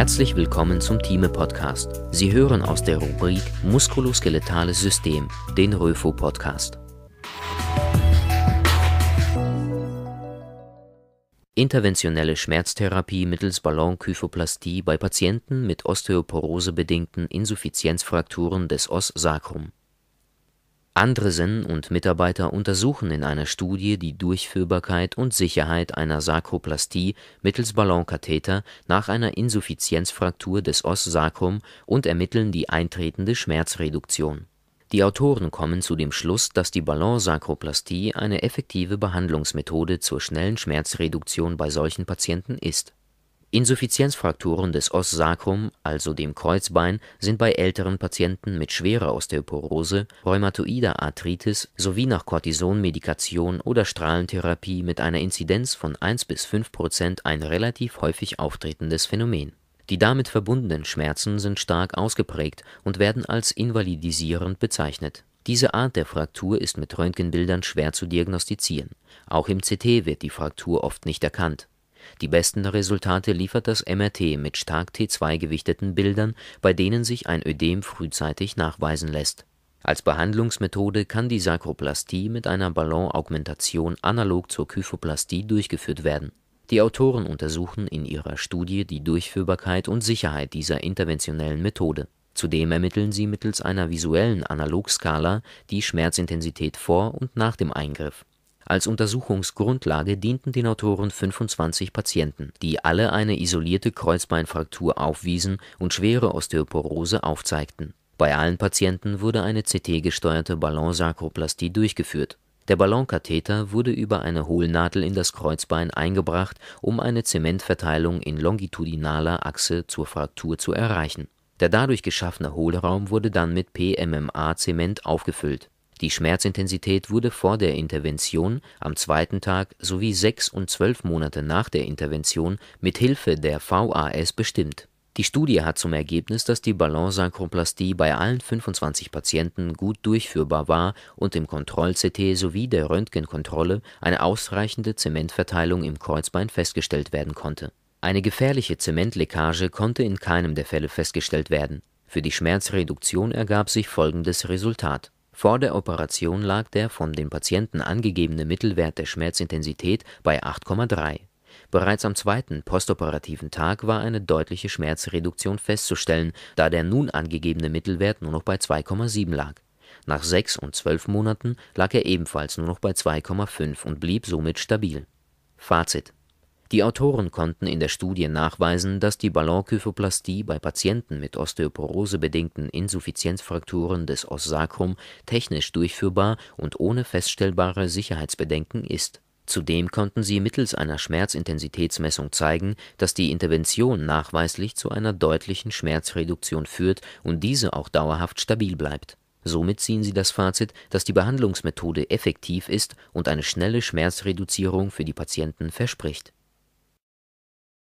Herzlich willkommen zum Thieme-Podcast. Sie hören aus der Rubrik Muskuloskeletales System den Röfo-Podcast. Interventionelle Schmerztherapie mittels Ballonkyphoplastie bei Patienten mit osteoporosebedingten Insuffizienzfrakturen des Os-Sacrum. Andresen und Mitarbeiter untersuchen in einer Studie die Durchführbarkeit und Sicherheit einer Sarkoplastie mittels Ballonkatheter nach einer Insuffizienzfraktur des Ossacrum und ermitteln die eintretende Schmerzreduktion. Die Autoren kommen zu dem Schluss, dass die Ballonsakroplastie eine effektive Behandlungsmethode zur schnellen Schmerzreduktion bei solchen Patienten ist Insuffizienzfrakturen des Ossacrum, also dem Kreuzbein, sind bei älteren Patienten mit schwerer Osteoporose, rheumatoider Arthritis sowie nach Cortisonmedikation oder Strahlentherapie mit einer Inzidenz von 1 bis 5 Prozent ein relativ häufig auftretendes Phänomen. Die damit verbundenen Schmerzen sind stark ausgeprägt und werden als invalidisierend bezeichnet. Diese Art der Fraktur ist mit Röntgenbildern schwer zu diagnostizieren. Auch im CT wird die Fraktur oft nicht erkannt die besten Resultate liefert das MRT mit stark T2 gewichteten Bildern, bei denen sich ein Ödem frühzeitig nachweisen lässt. Als Behandlungsmethode kann die Sakroplastie mit einer Ballonaugmentation analog zur Kyphoplastie durchgeführt werden. Die Autoren untersuchen in ihrer Studie die Durchführbarkeit und Sicherheit dieser interventionellen Methode. Zudem ermitteln sie mittels einer visuellen Analogskala die Schmerzintensität vor und nach dem Eingriff als Untersuchungsgrundlage dienten den Autoren 25 Patienten, die alle eine isolierte Kreuzbeinfraktur aufwiesen und schwere Osteoporose aufzeigten. Bei allen Patienten wurde eine CT-gesteuerte Ballonsarkoplastie durchgeführt. Der Ballonkatheter wurde über eine Hohlnadel in das Kreuzbein eingebracht, um eine Zementverteilung in longitudinaler Achse zur Fraktur zu erreichen. Der dadurch geschaffene Hohlraum wurde dann mit PMMA-Zement aufgefüllt die Schmerzintensität wurde vor der Intervention, am zweiten Tag sowie sechs und zwölf Monate nach der Intervention mit Hilfe der VAS bestimmt. Die Studie hat zum Ergebnis, dass die balance Ballonsarkoplastie bei allen 25 Patienten gut durchführbar war und im Kontroll-CT sowie der Röntgenkontrolle eine ausreichende Zementverteilung im Kreuzbein festgestellt werden konnte. Eine gefährliche Zementleckage konnte in keinem der Fälle festgestellt werden. Für die Schmerzreduktion ergab sich folgendes Resultat vor der Operation lag der von den Patienten angegebene Mittelwert der Schmerzintensität bei 8,3. Bereits am zweiten postoperativen Tag war eine deutliche Schmerzreduktion festzustellen, da der nun angegebene Mittelwert nur noch bei 2,7 lag. Nach sechs und zwölf Monaten lag er ebenfalls nur noch bei 2,5 und blieb somit stabil. Fazit die Autoren konnten in der Studie nachweisen, dass die Ballonkyphoplastie bei Patienten mit osteoporosebedingten Insuffizienzfrakturen des Ossacrum technisch durchführbar und ohne feststellbare Sicherheitsbedenken ist. Zudem konnten sie mittels einer Schmerzintensitätsmessung zeigen, dass die Intervention nachweislich zu einer deutlichen Schmerzreduktion führt und diese auch dauerhaft stabil bleibt. Somit ziehen sie das Fazit, dass die Behandlungsmethode effektiv ist und eine schnelle Schmerzreduzierung für die Patienten verspricht